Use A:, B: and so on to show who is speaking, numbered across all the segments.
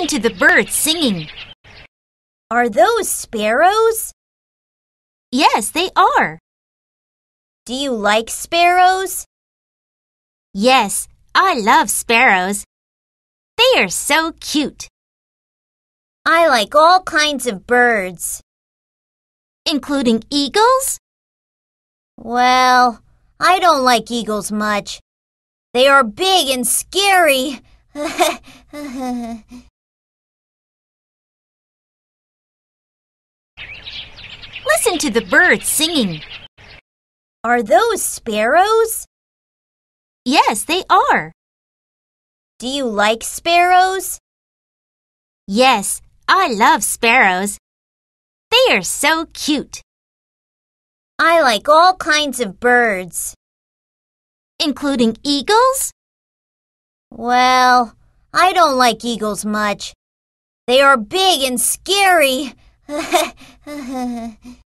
A: listen to the birds singing. Are those sparrows? Yes, they are. Do you like sparrows? Yes, I love sparrows. They are so cute. I like all kinds of birds. Including eagles? Well, I don't like eagles much. They are big and scary. Listen to the birds singing. Are those sparrows? Yes, they are. Do you like sparrows? Yes, I love sparrows. They are so cute. I like all kinds of birds. Including eagles? Well, I don't like eagles much. They are big and scary.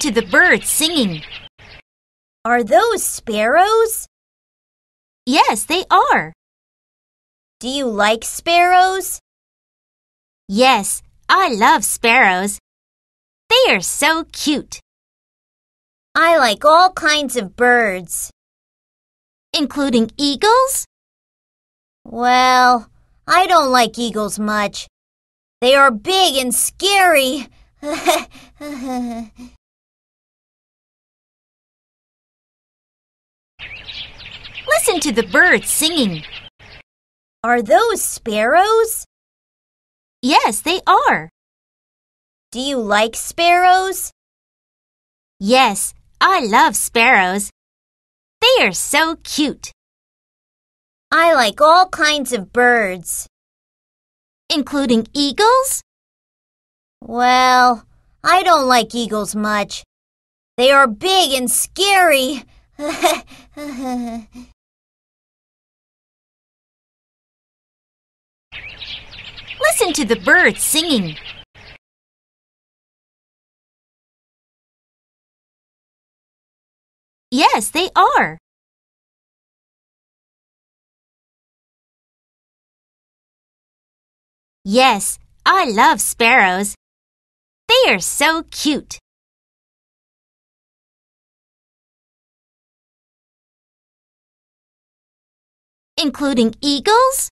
A: to the birds singing. Are those sparrows? Yes, they are. Do you like sparrows? Yes, I love sparrows. They are so cute. I like all kinds of birds, including eagles? Well, I don't like eagles much. They are big and scary. to the birds singing. Are those sparrows? Yes, they are. Do you like sparrows? Yes, I love sparrows. They are so cute. I like all kinds of birds, including eagles? Well, I don't like eagles much. They are big and scary.
B: Listen to the birds singing. Yes, they are. Yes, I love sparrows. They are so cute. Including eagles?